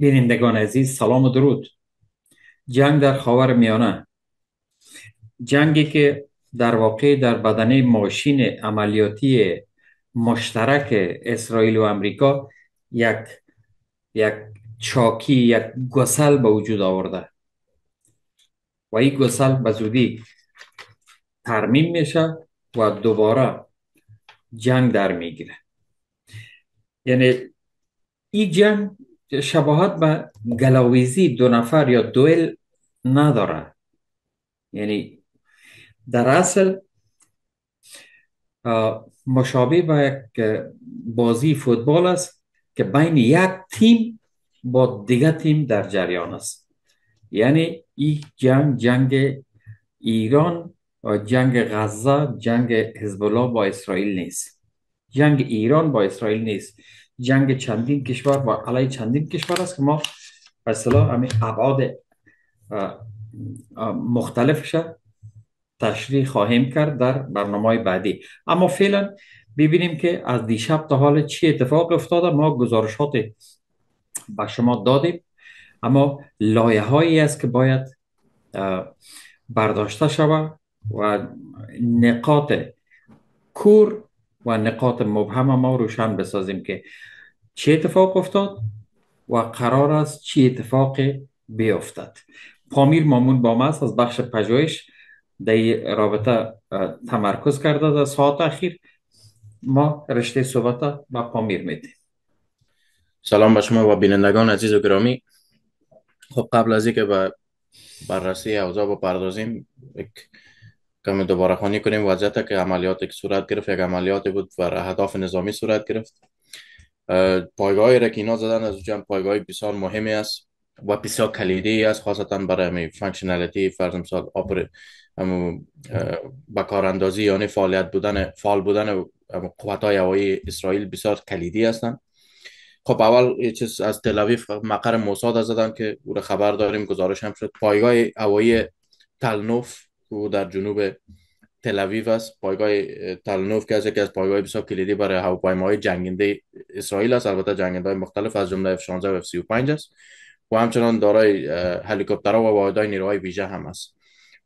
بینندگان عزیز سلام و درود جنگ در خاور میانه جنگی که در واقع در بدنه ماشین عملیاتی مشترک اسرائیل و امریکا یک یک چاکی یک گسل به وجود آورده و این گسل به زودی ترمیم میشه و دوباره جنگ در میگیره یعنی این جنگ شباهت به گلاویزی دو نفر یا دوئل نداره یعنی در اصل مشابه به یک بازی فوتبال است که بین یک تیم با دیگه تیم در جریان است یعنی این جنگ جنگ ایران و جنگ غزه جنگ حزب الله با اسرائیل نیست جنگ ایران با اسرائیل نیست جنگ چندین کشور و علی چندین کشور است که ما به اصطلاح همین ابعاد شد تشریح خواهیم کرد در برنامه بعدی اما فعلا ببینیم که از دیشب تا حال چی اتفاق افتاده ما گزارشات به شما دادیم اما لایه هایی است که باید برداشته شود و نقاط کور و نقاط مبهم ما روشن بسازیم که چه اتفاق افتاد و قرار است چه اتفاق بیفتد پامیر مامون با ما از بخش پژوهش در رابطه تمرکز کرده در ساعت اخیر ما رشته صحبت با پامیر میدیم سلام به شما و بینندگان عزیز و گرامی خب قبل از اینکه به بررسی اوضاع بپردازیم یک کم دوباره خانی کنیم وضعیت که عملیاتی که صورت گرفت یک عملیاتی بود و اهداف نظامی صورت گرفت پایگاهی را که اینا زدن از جمع پایگاه بسیار مهمی است و بسیار کلیدی است خاصتا برای همی فانکشنالیتی فرض مثال اپر به کاراندازی یعنی فعالیت بودن فعال بودن قوت های هوایی اسرائیل بسیار کلیدی هستند خب اول چیز از تل مقر موساد زدن که او خبر داریم گزارش هم شد پایگاه هوایی تلنوف او در جنوب تلویف است پایگاه تلنوف که از یکی از پایگاه بسیار کلیدی برای های جنگنده اسرائیل است البته جنگنده های مختلف از جمله F16 و F35 است و همچنان دارای هلیکوپترها و واحدهای نیروهای ویژه هم است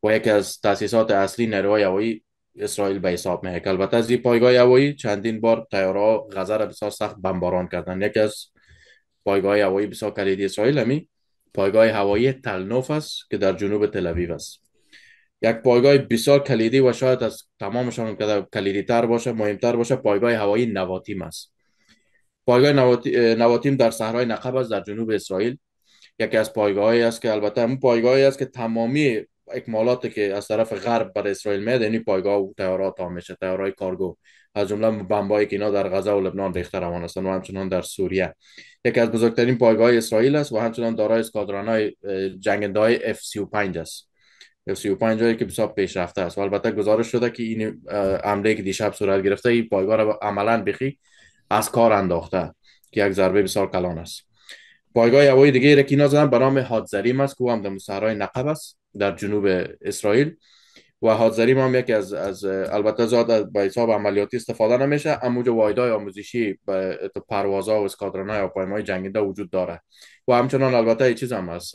و یکی از تاسیسات اصلی نیروهای هوایی اسرائیل به حساب که البته از این پایگاه هوایی چندین بار تیارا غزه را بسیار سخت بمباران کردن یکی از پایگاه هوایی بسیار کلیدی اسرائیل همی پایگاه هوایی تلنوف است که در جنوب تل است یک پایگاه بسیار کلیدی و شاید از تمامشان کلیدی تر باشه مهمتر باشه پایگاه هوایی نواتیم است پایگاه نواتیم در صحرای نقب است در جنوب اسرائیل یکی از پایگاهی است که البته اون پایگاهی است که تمامی اکمالاتی که از طرف غرب بر اسرائیل میاد یعنی پایگاه و تیارات هم میشه کارگو از جمله بمبایی که اینا در غزه و لبنان ریخته روان هستند و همچنان در سوریه یکی از بزرگترین پایگاه اسرائیل است و همچنان دارای جنگنده های F35 است یا 35 جایی که بسیار پیشرفته است و البته گزارش شده که این عمله که دیشب صورت گرفته این پایگاه را عملا بخی از کار انداخته که یک ضربه بسیار کلان است پایگاه هوایی دیگه را که اینا زدن به نام است که هم در مسهرهای نقب است در جنوب اسرائیل و هادزریم هم یکی از, از البته زاد به حساب عملیاتی استفاده نمیشه اما جو وایدای آموزشی به پروازها و اسکادران‌های پایمای جنگیده وجود داره و همچنان البته چیز هم هست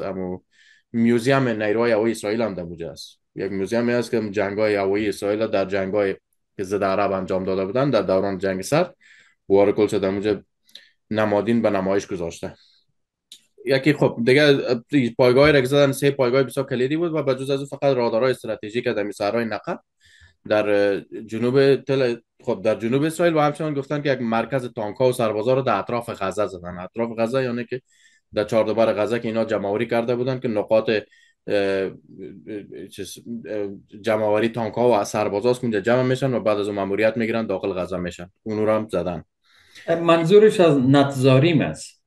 میوزیم نیروهای هوای اسرائیل هم در بوجه است یک میوزیم هست که جنگ های هوایی اسرائیل در جنگ های که زده عرب انجام داده بودن در دوران جنگ سر، بوار کل در نمادین به نمایش گذاشته یکی خب دیگه پایگاه را زدن سه پایگاه بسیار کلیدی بود و جز از فقط رادارهای استراتژیک در سرای نقب در جنوب تل خب در جنوب اسرائیل و همچنان گفتن که یک مرکز ها و سربازا رو در اطراف غزه زدن اطراف غزه یعنی که در دوبار غزه که اینا جمعوری کرده بودن که نقاط جمعوری تانک ها و هاست کنجا جمع میشن و بعد از اون مموریت میگیرن داخل غزه میشن اونو رو هم زدن منظورش از نتزاریم است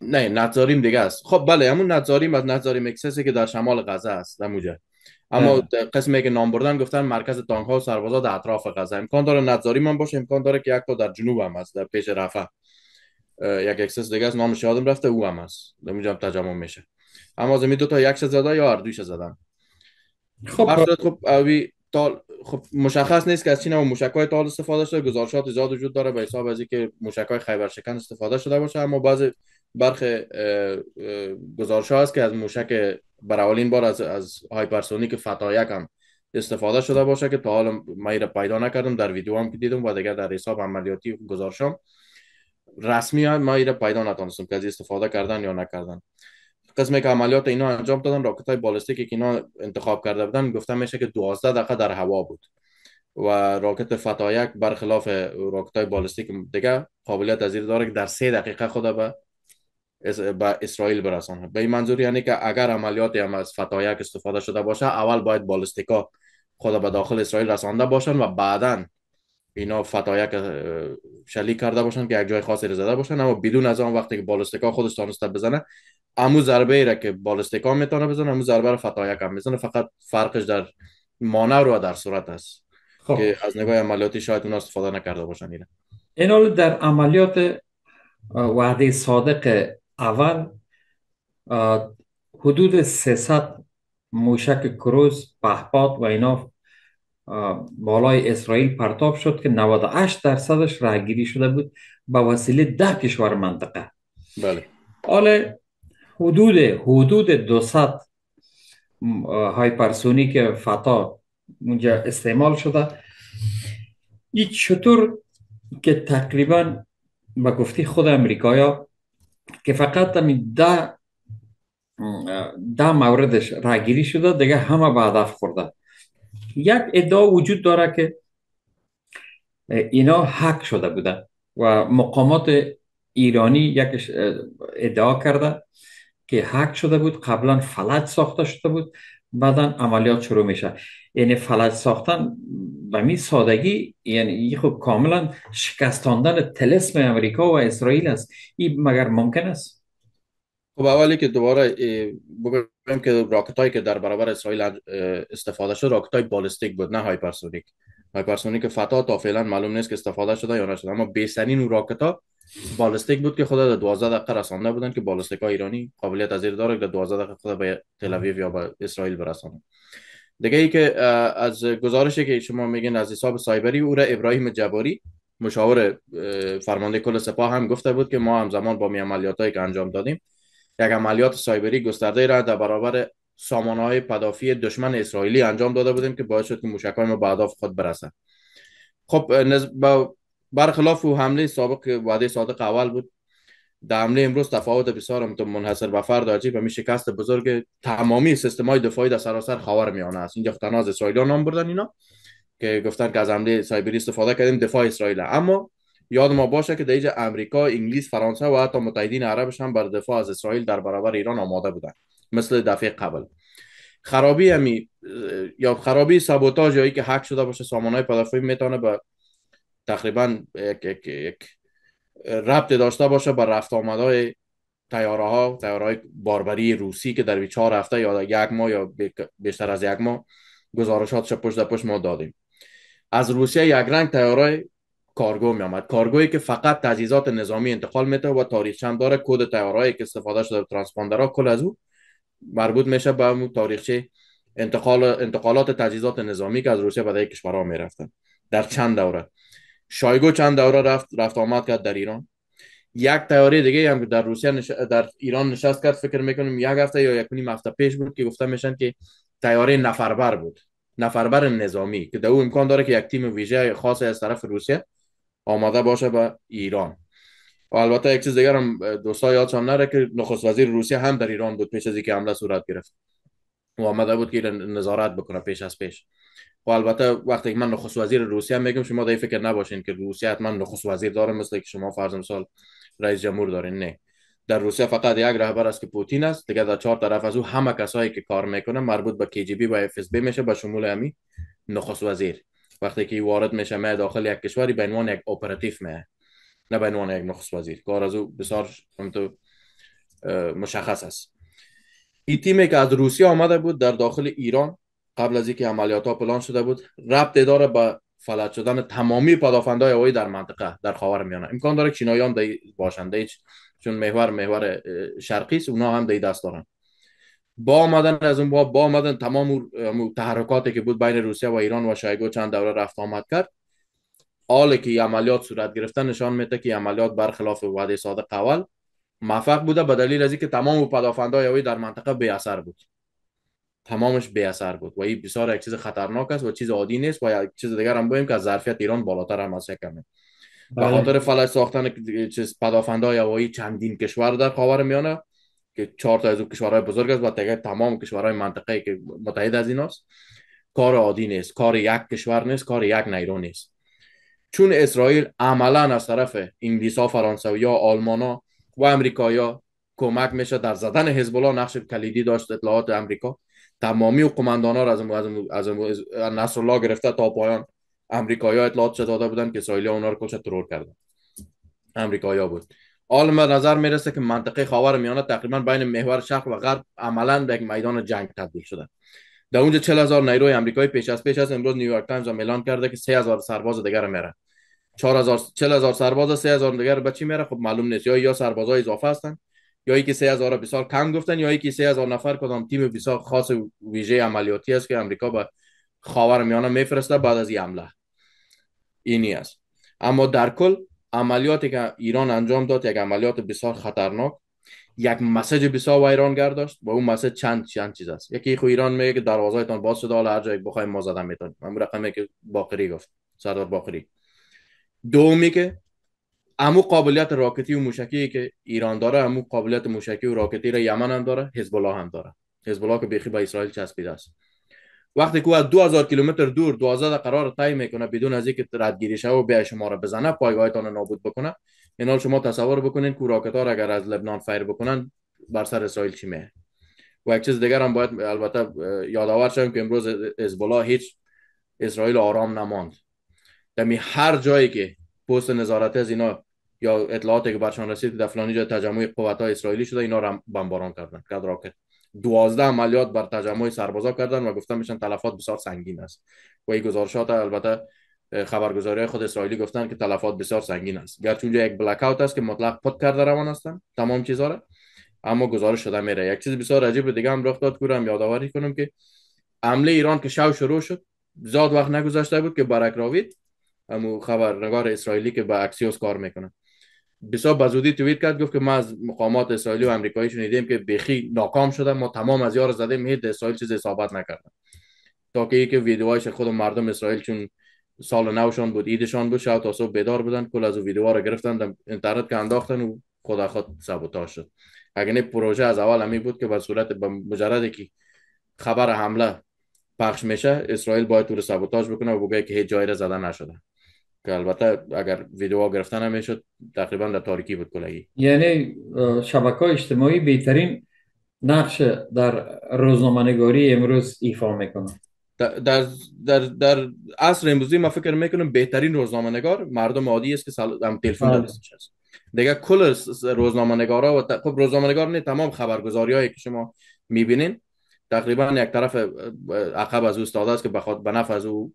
نه نتزاریم دیگه است خب بله همون نتزاریم از نتزاریم اکسسی که در شمال غزه است بله. در موجه اما قسمی که نام بردن گفتن مرکز تانک ها و سربازا در اطراف غزه امکان داره نتزاریم من باشه امکان داره که یک تا در جنوب هم هست در پیش یک اکسس دیگه از نامش یادم رفته او هم است نمیدونم میشه اما از دو تا یک زده یا هر دویش زدن خب هر خب اوی تال خب مشخص نیست که از چین و های تال استفاده شده گزارشات زیاد وجود داره به حساب از اینکه مشکای خیبر شکن استفاده شده باشه اما بعض برخ گزارش هست که از موشک براولین بار از از هایپرسونیک فتا هم استفاده شده باشه که تا حالا من پیدا نکردم در ویدیو هم که دیدم و دیگر در حساب عملیاتی گزارشم رسمی ها ما ایره پیدا نتانستم که از استفاده کردن یا نکردن قسم که عملیات اینا انجام دادن راکت های بالستیکی که اینا انتخاب کرده بودن گفته میشه که 12 دقیقه در هوا بود و راکت یک برخلاف راکت های بالستیک دیگه قابلیت از داره که در سه دقیقه خود به به اسرائیل برسانه به این منظور یعنی که اگر عملیاتی هم از یک استفاده شده باشه اول باید بالستیکا خود به داخل اسرائیل رسانده باشن و بعدا اینا فتایک شلیک کرده باشن که یک جای خاصی زده باشن اما بدون از آن وقتی که بالستیکا خودش تانسته بزنه امو ضربه ای را که بالستیکا میتونه بزنه امو ضربه رو فتایک هم میزنه فقط فرقش در مانع رو در صورت است خب. که از نگاه عملیاتی شاید اونا استفاده نکرده باشن اینا این در عملیات وحده صادق اول حدود 300 موشک کروز پهپاد و اینا بالای اسرائیل پرتاب شد که 98 درصدش رهگیری شده بود با وسیله ده کشور منطقه بله حدود حدود 200 هایپرسونی که فتا اونجا استعمال شده این چطور که تقریبا به گفتی خود امریکایا که فقط همی ده ده موردش راگیری شده دیگه همه به هدف خورده یک ادعا وجود داره که اینا حق شده بودن و مقامات ایرانی یک ادعا کرده که حق شده بود قبلا فلج ساخته شده بود بعدا عملیات شروع میشه یعنی فلج ساختن به می سادگی یعنی خب کاملا شکستاندن تلسم امریکا و اسرائیل است این مگر ممکن است خب اولی که دوباره بگویم که راکت هایی که در برابر اسرائیل استفاده شد راکت های بالستیک بود نه هایپرسونیک هایپرسونیک فتا تا فعلا معلوم نیست که استفاده شده یا نشده اما بیسنین اون راکت ها بالستیک بود که خود در 12 دقیقه رسانده بودن که بالستیک ایرانی قابلیت از داره که در 12 دقیقه به تل یا به اسرائیل برسانه دیگه ای که از گزارشی که شما میگین از حساب سایبری او را ابراهیم جباری مشاور فرمانده کل سپاه هم گفته بود که ما همزمان با می عملیاتایی که انجام دادیم یک عملیات سایبری گسترده را در برابر سامانه های پدافی دشمن اسرائیلی انجام داده بودیم که باعث شد که موشک های ما به هدف خود برسند خب برخلاف او حمله سابق وعده صادق اول بود در حمله امروز تفاوت بسیار منحصر به فرد عجیب همین شکست بزرگ تمامی سیستم های دفاعی در سراسر خاور میانه است اینجا تناز ها نام بردن اینا که گفتن که از حمله سایبری استفاده کردیم دفاع اسرائیل اما یاد ما باشه که دیج امریکا، انگلیس، فرانسه و حتی متحدین عربش هم بر دفاع از اسرائیل در برابر ایران آماده بودن مثل دفعه قبل خرابی همی یا خرابی سابوتاژ یا که حق شده باشه سامانهای پدافعی میتونه به تقریبا یک, یک, یک ربط داشته باشه به رفت آمدهای تیاره ها تیاره های باربری روسی که در چهار هفته یا یک ماه یا بیشتر از یک ماه گزارشات پشت پشت ما دادیم از روسیه یک رنگ تیاره کارگو می آمد کارگویی که فقط تجهیزات نظامی انتقال میده و تاریخ هم داره کد تیارهایی که استفاده شده ترانسپاندرها کل از او مربوط میشه به اون تاریخچه انتقال انتقالات تجهیزات نظامی که از روسیه به دیگه کشورها میرفتن در چند دوره شایگو چند دوره رفت رفت آمد کرد در ایران یک تیاره دیگه هم در روسیه نش... در ایران نشست کرد فکر میکنم یک هفته یا یک نیم هفته پیش بود که گفته میشن که تیاره نفربر بود نفربر نظامی که در او امکان داره که یک تیم ویژه خاص از طرف روسیه آماده باشه به ایران و البته یک چیز دیگر هم دوستا یاد هم نره که نخست وزیر روسیه هم در ایران بود پیش از اینکه حمله صورت گرفت و آمده بود که نظارت بکنه پیش از پیش و البته وقتی من نخست وزیر روسیه میگم شما دای فکر نباشین که روسیه حتما نخست وزیر داره مثل که شما فرض مثال رئیس جمهور دارین نه در روسیه فقط یک رهبر است که پوتین است دیگه در چهار طرف از او همه کسایی که کار میکنه مربوط به بی و بی میشه به شمول همین نخست وزیر وقتی که وارد میشه می داخل یک کشوری به عنوان یک اپراتیف میه نه به عنوان یک نخست وزیر کار از او بسیار مشخص است این تیمی که از روسیه آمده بود در داخل ایران قبل از اینکه عملیات ها پلان شده بود ربط داره به فلج شدن تمامی پدافندهای هوایی در منطقه در خاور میانه امکان داره چینایی هم باشند چون محور محور شرقی است اونا هم دست دارن با آمدن از اون با با آمدن تمام تحرکاتی که بود بین روسیه و ایران و شایگو چند دوره رفت آمد کرد حالی که عملیات صورت گرفته نشان میده که عملیات برخلاف وعده صادق اول موفق بوده به دلیل از اینکه تمام پدافندهای اوی در منطقه بی اثر بود تمامش بی اثر بود و این بسیار یک چیز خطرناک است و چیز عادی نیست و یک چیز دیگر هم بگیم که از ظرفیت ایران بالاتر هم از کمه به بله. خاطر فلج ساختن چیز پدافندهای هوایی چندین کشور در خاورمیانه میانه که چهار تا از اون کشورهای بزرگ است و تمام کشورهای منطقه که متحد از ایناست کار عادی نیست کار یک کشور نیست کار یک نیرو نیست چون اسرائیل عملا از طرف انگلیس ها فرانسوی ها آلمان ها و امریکایی ها کمک میشه در زدن حزب الله نقش کلیدی داشت اطلاعات امریکا تمامی و قماندان ها از از, گرفته تا پایان امریکایی ها اطلاعات داده بودن که اسرائیل ها رو ترور کردن امریکایی بود ما نظر میرسه که منطقه خاور میانه تقریبا بین محور شرق و غرب عملا به یک میدان جنگ تبدیل شده در اونجا 40000 نیروی آمریکایی پیش از پیش از امروز نیویورک تایمز اعلان کرده که 3000 سرباز دیگر میره 4000 40000 سرباز 3000 دیگر به چی میره خب معلوم نیست یا یا سربازای اضافه هستن یا اینکه 3000 بسیار کم گفتن یا اینکه 3000 نفر کدام تیم بسیار خاص ویژه عملیاتی است که امریکا به خاورمیانه میفرسته بعد از این حمله اینی است اما در کل عملیاتی که ایران انجام داد یک عملیات بسیار خطرناک یک مسج بسیار ایران داشت و اون مسج چند چند چیز است یکی خو ایران میگه که تان باز شده حالا هر جای بخوای ما زدن میتونیم من رقمی که باقری گفت سردار باقری دومی که امو قابلیت راکتی و موشکی که ایران داره امو قابلیت موشکی و راکتی را یمن هم داره حزب الله هم داره حزب الله که بیخی به اسرائیل چسبیده است وقتی که 2000 کیلومتر دور 2000 قرار تای میکنه بدون از اینکه ردگیری شوه و بیای شما را بزنه پایگاهتان نابود بکنه اینا شما تصور بکنین که راکت ها اگر از لبنان فایر بکنن بر سر اسرائیل چی میه و یک چیز دیگر هم باید البته یادآور شویم که امروز حزب هیچ اسرائیل آرام نماند دمی یعنی هر جایی که پست نظارت از اینا یا اطلاعاتی که برشان رسید در فلانی جا تجمع قوت اسرائیلی شده اینا را بمباران کردن کرد راکت دوازده عملیات بر تجمع سربازا کردن و گفتن میشن تلفات بسیار سنگین است و این گزارشات البته خبرگزاری خود اسرائیلی گفتن که تلفات بسیار سنگین است گرچه اونجا یک بلک اوت است که مطلق پد کرده روان هستن تمام چیزا را اما گزارش شده میره یک چیز بسیار عجیب دیگه هم رخ داد کورم یادآوری کنم که عمله ایران که شو شروع شد زاد وقت نگذشته بود که برک راوید امو خبرنگار اسرائیلی که با اکسیوس کار میکنه بسیار بزودی توییت کرد گفت که ما از مقامات اسرائیلی و آمریکایی شنیدیم که بخی ناکام شدن ما تمام از یار زدیم هیچ اسرائیل چیز حسابات نکردن تا که که ویدیوهایش خود مردم اسرائیل چون سال نوشان بود ایدشان بود شاید تا بیدار بودن کل از ویدیوها رو گرفتن انترنت که انداختن و خود خود سبوتاژ شد اگر نه پروژه از اول همی بود که به صورت به مجرد که خبر حمله پخش میشه اسرائیل باید تو بکنه و بگه که هیچ جایی زده نشده که البته اگر ویدیو گرفتن هم میشد تقریبا در تاریکی بود کلگی یعنی شبکه اجتماعی بهترین نقش در روزنامه‌نگاری امروز ایفا میکنه در در در عصر امروزی ما فکر میکنم بهترین روزنامه‌نگار مردم عادی است که سال هم تلفن هست بله. دیگه کل روزنامه‌نگارا و ت... خب روزنامه‌نگار نه تمام هایی که شما میبینین تقریبا یک طرف عقب از او استاد است که بخواد به نفع از او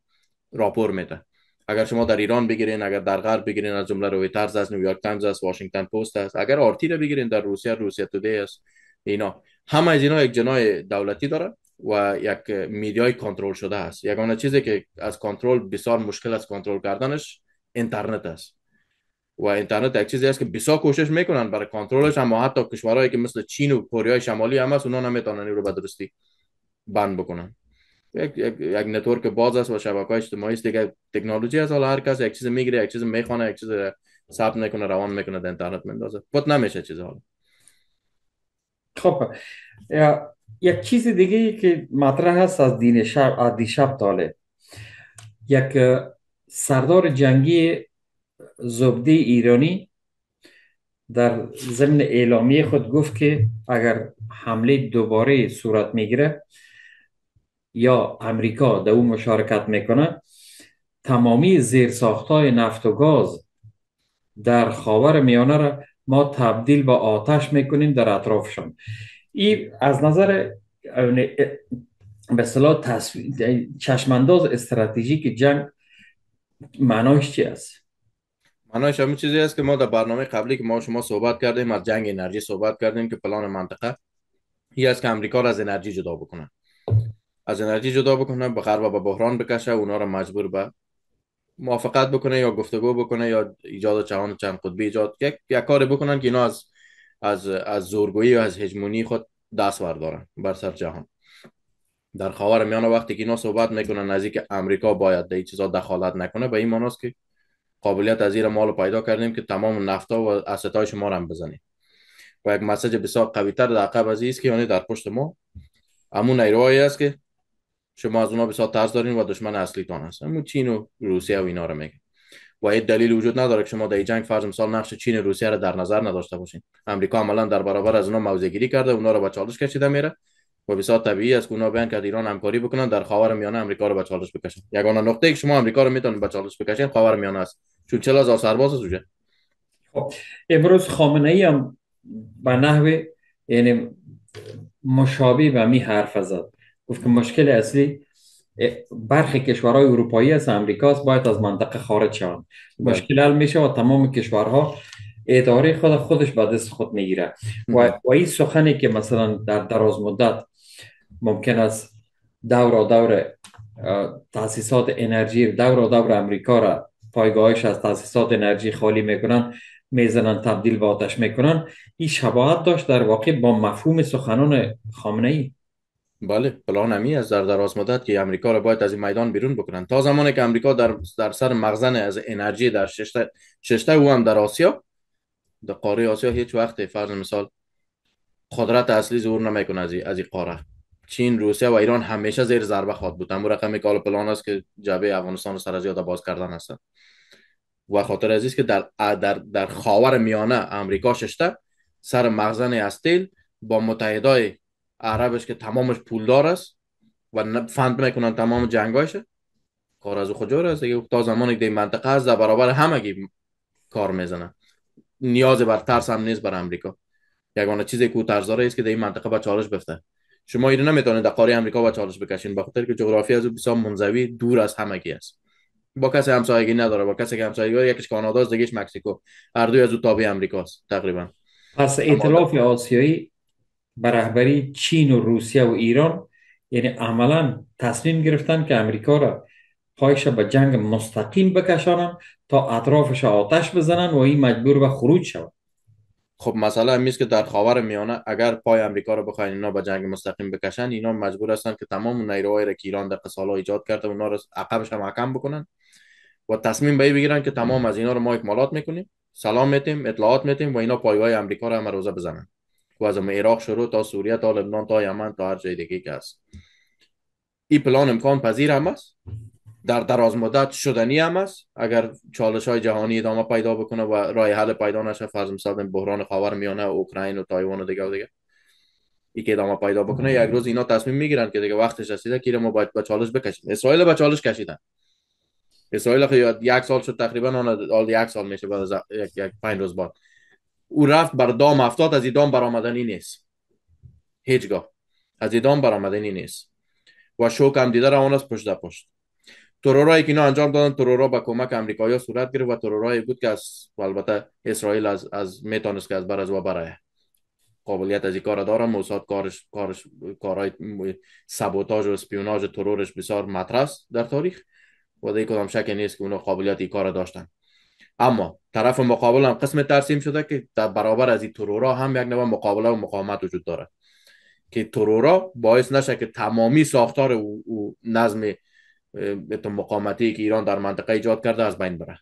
راپور میده اگر شما در ایران بگیرین اگر در غرب بگیرین از جمله روی از نیویورک تایمز از واشنگتن پست است اگر آرتی رو بگیرین در روسیه روسیه تودی است اینا همه از اینا یک جنای دولتی داره و یک میدیای کنترل شده است یگانه چیزی که از کنترل بسیار مشکل از کنترل کردنش اینترنت است و اینترنت یک چیزی است که بسیار کوشش میکنن برای کنترلش اما حتی کشورهایی که مثل چین و کره شمالی هم هست اونا نمیتونن رو به درستی بند بکنن یک, یک, یک نتورک باز است و شبکه های اجتماعی است دیگه تکنولوژی از حالا هر کس یک چیز میگیره یک چیز میخونه یک چیز ثبت میکنه روان میکنه در اینترنت میندازه پت نمیشه چیز حالا خب یک چیز دیگه که مطرح هست از دین شب از دیشب تاله یک سردار جنگی زبده ایرانی در ضمن اعلامیه خود گفت که اگر حمله دوباره صورت میگیره یا امریکا در اون مشارکت میکنه تمامی های نفت و گاز در خاور میانه را ما تبدیل به آتش میکنیم در اطرافشان ای از نظر یعنی، به صلاح چشمنداز استراتژیک جنگ معنایش چی است معنایش همین چیزی است که ما در برنامه قبلی که ما شما صحبت کردیم از جنگ انرژی صحبت کردیم که پلان منطقه یه است که امریکا را از انرژی جدا بکنن از انرژی جدا بکنه به غرب به بحران بکشه اونا رو مجبور به موافقت بکنه یا گفتگو بکنه یا ایجاد جهان چند قطبی ایجاد یک, یک کاری بکنن که اینا از از از زورگویی و از هژمونی خود دست بردارن بر سر جهان در خاور میانه وقتی که اینا صحبت میکنن نزدیک امریکا باید در این چیزا دخالت نکنه به این معناست که قابلیت از مال رو پیدا کردیم که تمام نفتا و اسطای شما رو هم بزنیم و یک مسج بسیار قوی تر در عقب از است که یعنی در پشت ما امون ایروهایی است که شما از اونا بسیار ترس دارین و دشمن اصلیتان هست همون چین و روسیه و اینا رو میگه و یه دلیل وجود نداره که شما در جنگ فرض مثال نقش چین و روسیه رو در نظر نداشته باشین امریکا عملا در برابر از اونا موضع گیری کرده اونا رو به چالش کشیده میره و بسیار طبیعی است که اونا بیان کرد ایران همکاری بکنن در خاور میانه امریکا رو به چالش بکشن یگانه نقطه ای که شما امریکا رو میتونید با چالش بکشین خاور میانه است چون زار سرباز است خب امروز خامنه ای هم به نحو یعنی مشابه به می حرف زد گفت که مشکل اصلی برخی کشورهای اروپایی از امریکاست باید از منطقه خارج شوند بله. مشکل حل میشه و تمام کشورها اداره خود خودش به دست خود میگیره و, و این سخنی که مثلا در دراز مدت ممکن است دور دور تاسیسات انرژی دور دور امریکا را پایگاهش از تاسیسات انرژی خالی میکنن میزنن تبدیل به آتش میکنن این شباهت داشت در واقع با مفهوم سخنان خامنه ای بله پلان همی از در دراز مدت که امریکا را باید از این میدان بیرون بکنن تا زمانی که امریکا در, در سر مغزن از انرژی در ششته, ششته او هم در آسیا در قاره آسیا هیچ وقت فرض مثال قدرت اصلی ظهور نمیکنه از از این قاره چین روسیه و ایران همیشه زیر ضربه خواهد بود اما رقمی کال پلان است که جبهه افغانستان سر از یاد باز کردن هستند و خاطر عزیز که در در در خاور میانه امریکا ششته سر مغزن استیل با متحدای عربش که تمامش پولدار است و فند میکنن تمام جنگاشه کار از خود جور است تا زمان که منطقه است در برابر همگی کار میزنن نیاز بر ترس هم نیست بر امریکا یگانه چیزی که داره است که در این منطقه با چالش بفته شما اینو نمیتونید در قاره امریکا با چالش بکشین به خاطر که جغرافی از بسیار منزوی دور از همگی است با کسی همسایگی نداره با کسی که همسایگی داره یکیش کانادا است دیگهش مکسیکو هر دوی از او تابع امریکاست تقریبا پس ائتلاف آسیایی به رهبری چین و روسیه و ایران یعنی عملا تصمیم گرفتن که امریکا را پایش به جنگ مستقیم بکشانن تا اطرافش آتش بزنن و این مجبور به خروج شود خب مسئله همیست که در خاور میانه اگر پای امریکا رو بخواین اینا به جنگ مستقیم بکشن اینا مجبور هستن که تمام نیروهای را که ایران در ها ایجاد کرده اونا را عقبش هم حکم بکنن و تصمیم به بگیرن که تمام از اینا رو ما اکمالات میکنیم سلام میتیم اطلاعات میتیم و اینا پایگاه امریکا رو هم روزه بزنن و از عراق شروع تا سوریه تا لبنان تا یمن تا هر جای دیگه که هست این پلان امکان پذیر هم است در دراز مدت شدنی هم است اگر چالش های جهانی ادامه پیدا بکنه و راه حل پیدا نشه فرض مثلا بحران خاور میانه اوکراین و تایوان و دیگه و دیگه ای که ادامه پیدا بکنه یک روز اینا تصمیم میگیرن که دیگه وقتش رسیده که ما باید به چالش بکشیم اسرائیل به چالش کشیدن اسرائیل یک سال شد تقریبا اون یک سال میشه بعد یک, یک پنج روز بعد او رفت بر دام افتاد از دام برآمدنی نیست هیچگاه از دام برآمدنی نیست و شوک هم دیده روان است پشت پشت ترورایی که اینا انجام دادن ترورا به کمک امریکایی صورت گرفت و ترورایی بود که از البته اسرائیل از از میتونست که از بر از و برای قابلیت از این کار داره موساد کارش کارش کارهای سبوتاج و سپیوناج و ترورش بسیار مطرح در تاریخ و دیگه کدام شک نیست که اونا قابلیت این کار داشتن اما طرف مقابل هم قسم ترسیم شده که در برابر از این ترورا هم یک نوع مقابله و مقاومت وجود داره که ترورا باعث نشه که تمامی ساختار و, و نظم مقامتی که ایران در منطقه ایجاد کرده از بین بره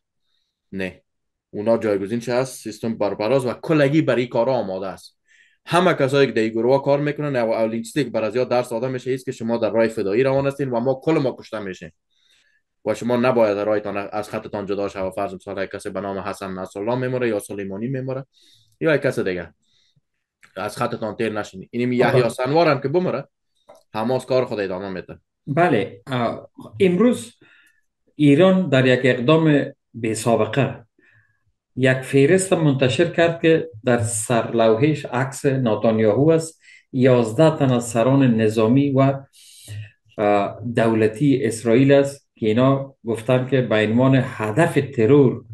نه اونا جایگزین چه هست سیستم بربراز و کلگی برای کارها آماده است همه کسایی که در گروه کار میکنن و اولین چیزی که برای درس آدم میشه است که شما در رای فدایی روان هستین و ما کل ما کشته میشیم و شما نباید رایتان از خطتان جدا شد و فرض مثال کسی به نام حسن نصرالله میموره یا سلیمانی میموره یا کس دیگه از خطتان تیر نشین این یحیی سنوار هم که بمره حماس کار خود ادامه میده بله امروز ایران در یک اقدام بی سابقه یک فیرست منتشر کرد که در سرلوحش عکس ناتانیاهو است یازده تن از سران نظامی و دولتی اسرائیل است که اینا گفتن که به عنوان هدف ترور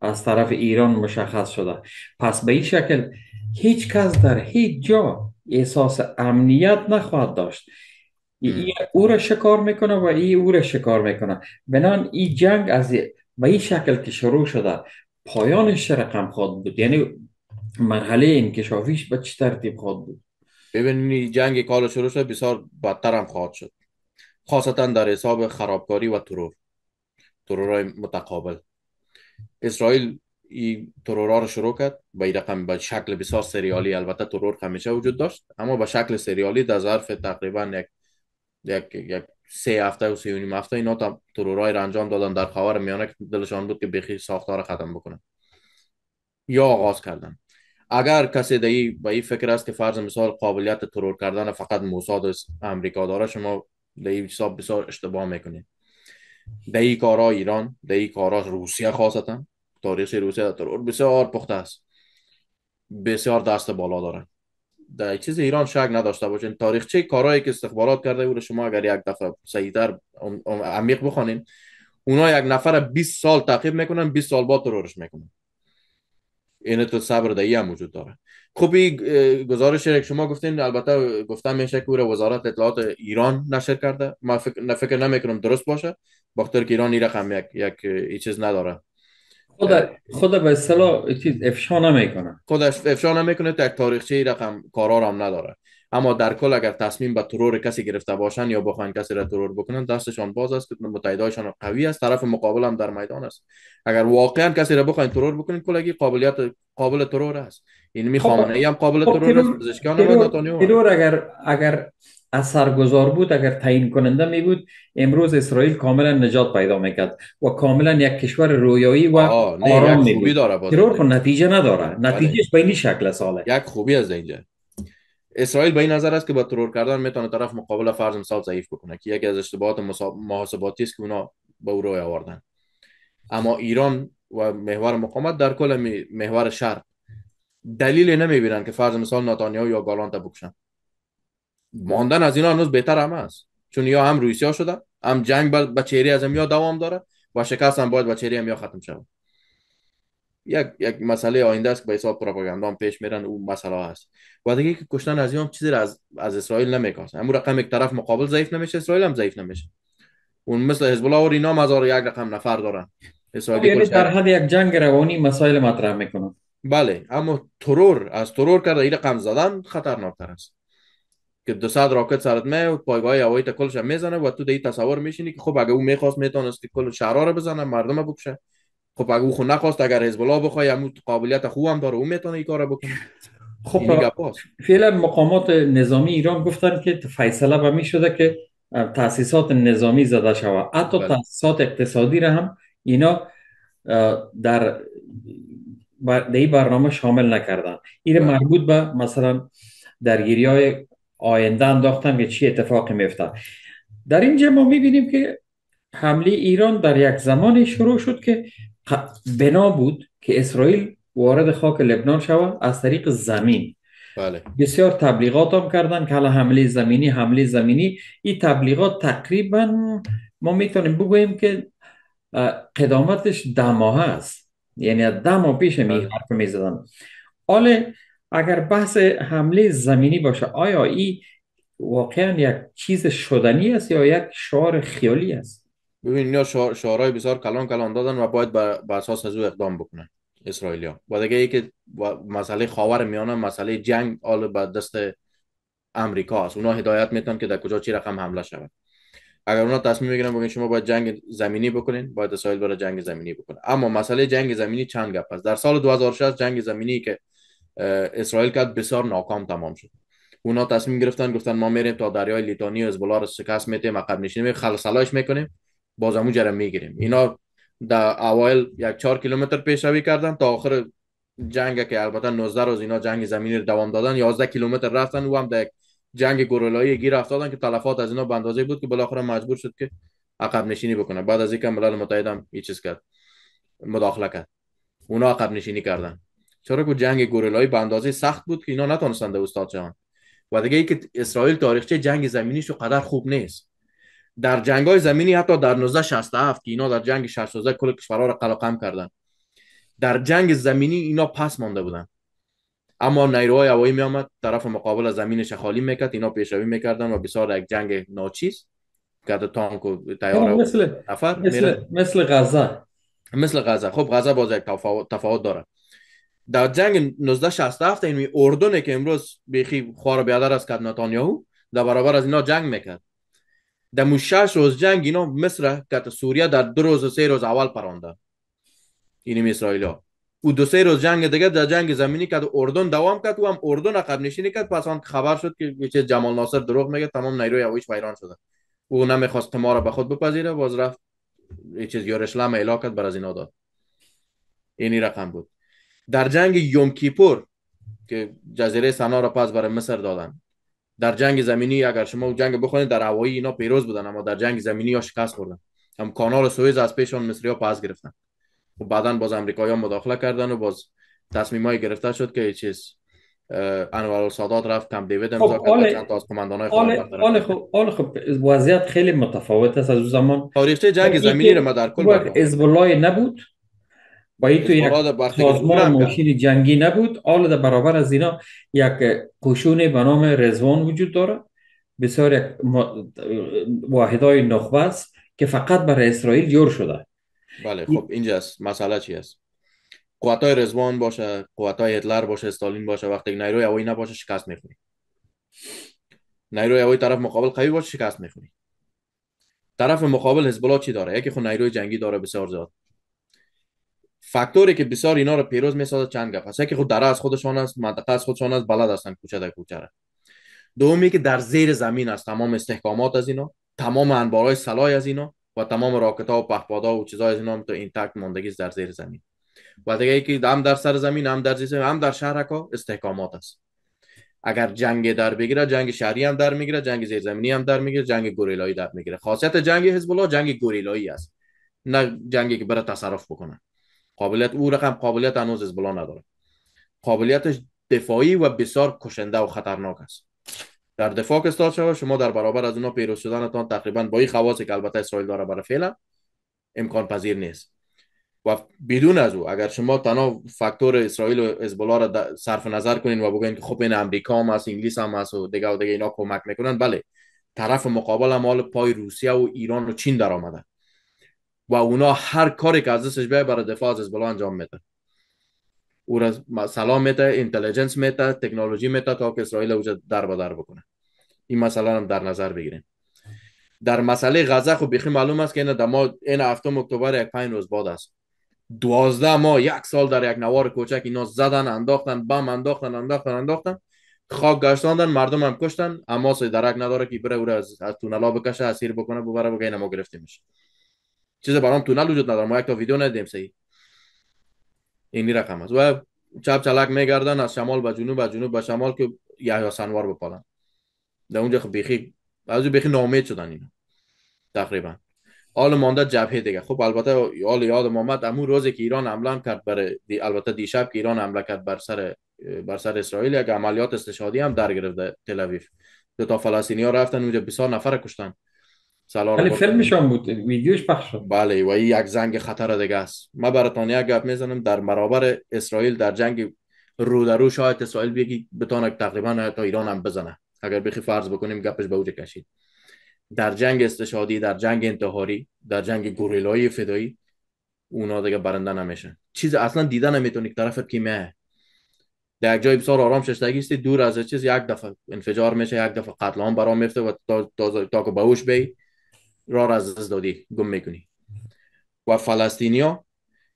از طرف ایران مشخص شده پس به این شکل هیچ کس در هیچ جا احساس امنیت نخواهد داشت ای او را شکار میکنه و ای او را شکار میکنه بنان این جنگ از به این شکل که شروع شده پایانش رقم خواهد بود یعنی مرحله انکشافیش به چه ترتیب خواهد بود ببینید جنگ کار شروع شد بسیار بدتر هم خواهد شد خاصتا در حساب خرابکاری و ترور ترورهای متقابل اسرائیل این ها رو شروع کرد به رقم به شکل بسیار سریالی البته ترور همیشه وجود داشت اما به شکل سریالی در ظرف تقریبا یک یک, یک سه هفته و سه و نیم هفته اینا تا ترورای را انجام دادن در خاور میانه که دلشان بود که بخی ساختار ختم بکنن یا آغاز کردن اگر کسی دایی به این فکر است که فرض مثال قابلیت ترور کردن فقط موساد امریکا داره شما این حساب بسیار اشتباه میکنه. در این کارا ایران در این کارا روسیه خاصتا تاریخ روسیه در ترور بسیار پخته است بسیار دست بالا دارن در چیز ایران شک نداشته باشین تاریخچه کارهایی که استخبارات کرده بود شما اگر یک دفعه سعیدر عمیق بخونین اونا یک نفر 20 سال تعقیب میکنن 20 سال با ترورش میکنن این تو صبر دایی هم وجود داره خب این گزارش که شما گفتین البته گفتم میشه که وزارت اطلاعات ایران نشر کرده ما فکر, نمیکنم درست باشه بخاطر که ایران این رقم یک یک چیز نداره خدا خدا به اصطلاح چیز افشا نمیکنه خودش افشا نمیکنه تا تاریخچه رقم کارا هم نداره اما در کل اگر تصمیم به ترور کسی گرفته باشن یا بخواین کسی را ترور بکنن دستشان باز است متحدایشان قوی است طرف مقابل هم در میدان است اگر واقعا کسی را بخواین ترور بکنین کلگی قابلیت قابل ترور است یعنی خب، این نه هم قابل خب ترور است پزشکان ترور اگر اگر اثرگذار بود اگر تعیین کننده می بود امروز اسرائیل کاملا نجات پیدا میکرد و کاملا یک کشور رویایی و آرام می بود ترور خب نتیجه نداره بله. نتیجه به این شکل ساله یک خوبی از اینجا اسرائیل به این نظر است که با ترور کردن میتونه طرف مقابل فرض مثال ضعیف بکنه که یکی از اشتباهات محاسباتی است که اونا به او روی آوردن اما ایران و محور مقامت در کل محور شرق دلیل بینن که فرض مثال نتانیاهو یا گالانت بکشن ماندن از اینا هنوز بهتر هم است چون یا هم ها شده هم جنگ با چهری از امیا دوام داره و شکست هم باید با چهری امیا ختم شود یک یک مسئله آینده است که به حساب پروپاگاندا هم پیش میرن اون مسئله هست و دیگه که کشتن از هم چیزی از, از اسرائیل نمیکاسه همون رقم یک طرف مقابل ضعیف نمیشه اسرائیل هم ضعیف نمیشه اون مثل حزب الله و اینا مزار یک رقم نفر دارن خب، یعنی در حد یک جنگ روانی مسائل مطرح میکنن بله اما ترور از ترور کرده این رقم زدن تر است که 200 راکت سرت می و پایگاه هوایی کلش میزنه و تو دی تصور میشینی که خب اگه او میخواست میتونست کل شهرها رو بزنه مردم بکشه خب اگه او خو نخواست اگر حزب الله بخواد قابلیت خوب هم داره او میتونه این کارو بکنه خب یعنی فعلا مقامات نظامی ایران گفتن که فیصله به می شده که تاسیسات نظامی زده شود حتی بله. تاسیسات اقتصادی را هم اینا در در برنامه شامل نکردن این بله. مربوط به مثلا درگیری های آینده انداختن که چی اتفاقی میفته در اینجا ما میبینیم که حمله ایران در یک زمانی شروع شد که بنا بود که اسرائیل وارد خاک لبنان شود از طریق زمین بله. بسیار تبلیغات هم کردن که حمله زمینی حمله زمینی این تبلیغات تقریبا ما میتونیم بگوییم که قدامتش دماه است یعنی دما پیش می بله. حرف می اگر بحث حمله زمینی باشه آیا ای واقعا یک چیز شدنی است یا یک شعار خیالی است ببین اینا شعارهای بسیار کلان کلان دادن و باید بر اساس از او اقدام بکنن اسرائیلیا و دیگه ای که مسئله خاور میانه مسئله جنگ آل به دست امریکا است اونا هدایت میتن که در کجا چی رقم حمله شود اگر اونا تصمیم میگیرن بگن شما باید جنگ زمینی بکنین باید اسرائیل برای جنگ زمینی بکنه اما مسئله جنگ زمینی چند گپ است در سال 2006 جنگ زمینی که اسرائیل کرد بسیار ناکام تمام شد اونا تصمیم گرفتن گفتن ما میریم تا دریای لیتانی و حزب شکست میتیم عقب نشینیم خلاصلاش میکنیم باز همون جرم میگیریم اینا در اوائل یک چهار کیلومتر پیشروی کردن تا آخر جنگ که البته 19 روز اینا جنگ زمینی رو دوام دادن 11 کیلومتر رفتن و هم در جنگ گورلایی گیر افتادن که تلفات از اینا به اندازه بود که بالاخره مجبور شد که عقب نشینی بکنه بعد از اینکه ملال متحد هم چیز کرد مداخله کرد اونا عقب نشینی کردن چرا که جنگ گورلایی به اندازه سخت بود که اینا نتونستند استاد جان. و دیگه ای که اسرائیل تاریخچه جنگ زمینیش قدر خوب نیست در جنگ های زمینی حتی در 1967 که اینا در جنگ 63 کل کشورها را قلقم کردن در جنگ زمینی اینا پس مانده بودن اما نیروهای هوایی می آمد طرف مقابل زمینش خالی میکرد اینا پیشروی میکردن و بسیار یک جنگ ناچیز که تانک و تیار مثل نفر مثل مثل غزه مثل غزه خب غزه باز یک تفاوت داره در جنگ 1967 این اردن که امروز بیخی خوار بیادر از کرد نتانیاهو در برابر از اینا جنگ میکرد د موشاش روز جنگ اینا مصر کت سوریه در دو روز و سه روز اول پرانده اینیم ها او دو سه روز جنگ دیگه در جنگ زمینی که اردن دوام کرد و هم اردن عقب نشینی کرد پس خبر شد که جمال ناصر دروغ میگه تمام نیروی هواییش ویران شده او نمیخواست ما را به خود بپذیره باز رفت چیز یارشلم اعلا بر از اینا داد اینی رقم بود در جنگ یوم کیپور که جزیره سنا را پس برای مصر دادن در جنگ زمینی اگر شما جنگ بخونید در هوایی اینا پیروز بودن اما در جنگ زمینی یا شکست خوردن هم کانال سوئز از پیشون مصریا پاس گرفتن و خب بعدا باز امریکایی مداخله کردن و باز های گرفته شد که چیز انوال سادات رفت کم دیوید امضا خب، کرد چند تا از کماندانای آل خب آل خب وضعیت خیلی متفاوت است از او زمان تاریخچه جنگ زمینی رو ما در کل نبود با تو یک سازمان ماشین جنگی نبود حالا در برابر از اینا یک قشون به نام رزوان وجود داره بسیار یک واحدهای نخبه است که فقط برای اسرائیل جور شده بله خب اینجاست مسئله چی است قوتای رزوان باشه قوتای هتلر باشه استالین باشه وقتی نیروی هوایی نباشه شکست میخونی نیروی هوایی طرف مقابل قوی باشه شکست میخونی طرف مقابل حزب چی داره یکی خود نیروی جنگی داره بسیار زیاد فاکتوری که بسیار اینا رو پیروز میسازه چند گپ هست که خود دره از خودشان است منطقه از خودشان است بلد هستن کوچه در کوچه را دومی که در زیر زمین است تمام استحکامات از اینا تمام انبارای سلاح از اینا و تمام راکت ها و پهپادها و چیزای از اینا هم تو اینتکت ماندگی در زیر زمین و دیگه که هم در سر زمین هم در زیر زمین هم در شهرک ها استحکامات است اگر جنگ در بگیره جنگ شهری هم در میگیره جنگ زیرزمینی هم در میگیره جنگ گوریلایی در میگیره خاصیت جنگ حزب جنگ گوریلایی است نه جنگی که برای تصرف بکنه قابلیت او رقم قابلیت هنوز بلا نداره قابلیتش دفاعی و بسیار کشنده و خطرناک است در دفاع که استاد شود شما در برابر از اونا پیروز شدنتان تقریبا با این خواصی که البته اسرائیل داره برای فعلا امکان پذیر نیست و بدون از او اگر شما تنها فاکتور اسرائیل و حزب را صرف نظر کنین و بگین که خب این امریکا هم هست انگلیس هم هست و دیگه و دیگه اینا کمک میکنن بله طرف مقابل مال پای روسیه و ایران و چین در آمدن و اونا هر کاری که از دستش برای دفاع از بلا انجام میده او را سلام میده اینتلیجنس میده تکنولوژی میده تا که اسرائیل وجود در با در بکنه این مثلا هم در نظر بگیریم در مسئله غزه خب بخی معلوم است که این ما این هفتم اکتبر یک پنج روز بعد است دوازده ما یک سال در یک نوار کوچک اینا زدن انداختن بم انداختن انداختن انداختن خاک گشتاندن مردم هم کشتن اما درک نداره که بره او از از تونلا بکشه اسیر بکنه ببره بگه ما گرفتیمش چیز برام تونل وجود نداره ما یک تا ویدیو ندیم صحیح اینی رقم است و چپ چلک میگردن از شمال به جنوب از جنوب به شمال که یحیی سنوار بپالن در اونجا خب بیخی از بیخی نامید شدن اینا تقریبا حال مانده جبهه دیگه خب البته حال یاد محمد امون روزی که ایران حمله کرد بر دی... البته دیشب که ایران حمله کرد بر سر بر سر اسرائیل یک عملیات استشهادی هم در گرفته تل دو تا فلسطینی ها رفتن اونجا 20 نفر کشتن سلام ولی فیلمش هم بود ویدیوش پخش شد بله و این یک زنگ خطر دیگه است ما یک گپ میزنم در برابر اسرائیل در جنگ رو در رو شاید اسرائیل بگی بتونه تقریبا تا ایران هم بزنه اگر بخی فرض بکنیم گپش به اوج کشید در جنگ استشادی در جنگ انتحاری در جنگ گوریلای فدایی اونا دیگه برنده نمیشن چیز اصلا دیده نمیتونی طرف کیمه در یک جای بسیار آرام ششتگی است دور از چیز یک دفعه انفجار میشه یک دفعه قتل هم برام میفته و تا تا, که باوش بی را را از دست دادی گم میکنی و فلسطینیا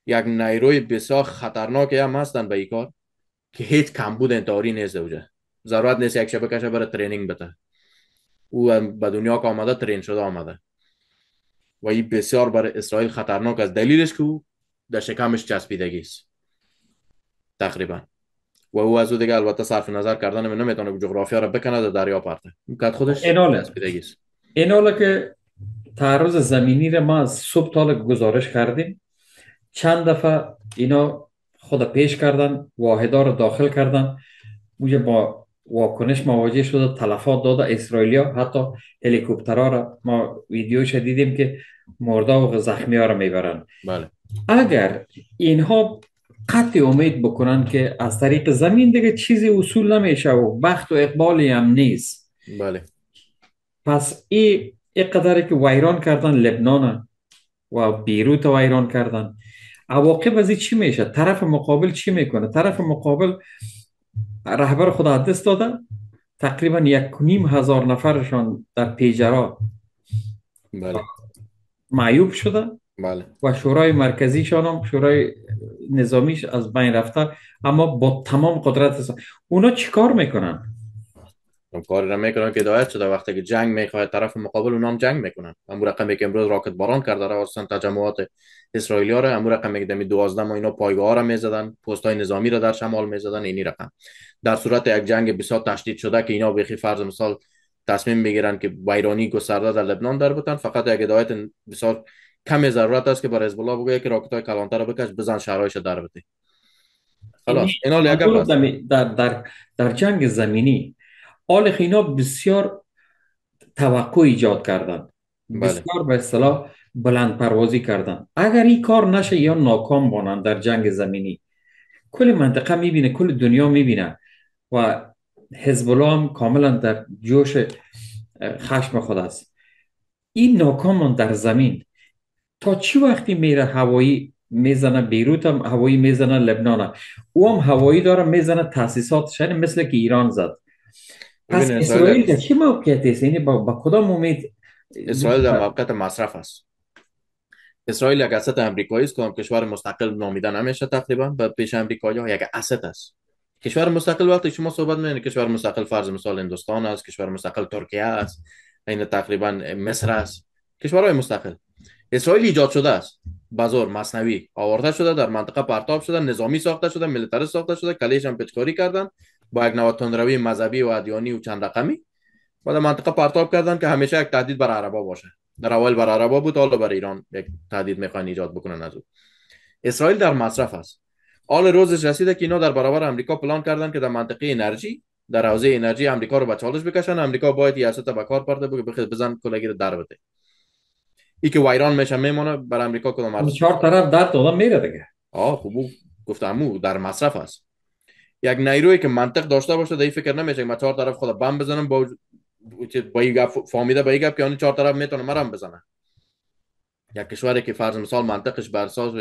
یک نیروی بسیار خطرناک هم هستن به این کار که هیچ کمبود انتحاری نیست اوجه ضرورت نیست یک شبه کشه برای ترینینگ بده او به دنیا که آمده ترین شده آمده و این بسیار برای اسرائیل خطرناک از دلیلش که او در شکمش چسبیدگی است تقریبا و او از او دیگه البته صرف نظر کردن نمیتونه جغرافیا را بکنه در دریا پرته خودش چسبیدگی است که تعرض زمینی را ما از صبح تا گزارش کردیم چند دفعه اینا خود پیش کردن واحدا رو داخل کردن اونجا با واکنش مواجه شده تلفات داده اسرائیلیا حتی هلیکوپترها را ما ویدیو دیدیم که مردا و زخمی ها را میبرن بله. اگر اینها قطع امید بکنن که از طریق زمین دیگه چیزی اصول نمیشه و بخت و اقبالی هم نیست بله پس این قدره که ویران کردن لبنان و بیروت ویران کردن عواقب از چی میشه طرف مقابل چی میکنه طرف مقابل رهبر خدا دست داده تقریبا یک نیم هزار نفرشان در پیجرا بله. معیوب شده بله. و شورای مرکزیشان هم شورای نظامیش از بین رفته اما با تمام قدرت است اونا چیکار میکنن کار را میکنن که دایت شده وقتی که جنگ میخواد طرف مقابل اونام جنگ میکنن امور رقمی که امروز راکت باران کرده را اصلا تجمعات اسرائیلی ها را امور رقمی که دمی 12 ما اینا پایگاه ها را میزدن پستای های نظامی را در شمال میزدن اینی رقم در صورت یک جنگ بسیار تشدید شده که اینا بخی فرض مثال تصمیم بگیرن که ویرانی گسترده در لبنان در بودن فقط یک دایت بسیار کم ضرورت است که برای حزب الله بگه که راکت های کلانتر را بکش بزن شرایش در بده خلاص یعنی اینا در در در جنگ زمینی آل اینا بسیار توقع ایجاد کردند، بله. بسیار به اصطلاح بلند پروازی کردن اگر این کار نشه یا ناکام بانن در جنگ زمینی کل منطقه میبینه کل دنیا میبینه و حزب هم کاملا در جوش خشم خود است این ناکامان در زمین تا چی وقتی میره هوایی میزنه بیروت هم هوایی میزنه لبنان هم. هوایی داره میزنه تاسیسات شده مثل که ایران زد پس اسرائیل در چه موقعیت است یعنی با, با کدام امید اسرائیل در موقعیت مصرف است اسرائیل یک اسد امریکایی است که کشور مستقل نامیده نمیشه تقریبا به پیش امریکایی ها یک اسد است کشور مستقل وقتی شما صحبت میکنید کشور مستقل فرض مثال هندوستان است کشور مستقل ترکیه است این تقریبا مصر است کشورهای مستقل اسرائیل ایجاد شده است بازار مصنوی آورده شده در منطقه پرتاب شده نظامی ساخته شده ملیتاری ساخته شده کلیش هم پچکاری کردن با یک نوتندروی مذهبی و ادیانی و چند رقمی و در منطقه پرتاب کردن که همیشه یک تهدید بر عربا باشه در اول بر عربا بود حالا بر ایران یک تهدید میخوان ایجاد بکنن از اسرائیل در مصرف است حال روزش رسیده که اینا در برابر امریکا پلان کردن که در منطقه انرژی در حوزه انرژی امریکا رو به چالش بکشن امریکا باید یاسته به کار پرده بگه بزن کلاگیر در بده ای که وایران میشه میمونه بر امریکا کدام چهار طرف در تو میره دیگه آه خوب گفتم در مصرف است یک نیروی که منطق داشته باشه دهی فکر نمیشه که من چهار طرف خود بم بزنم با با این گپ فامیده با گپ که اون چهار طرف میتونه مرم بزنه یک کشوری که فرض مثال منطقش برساز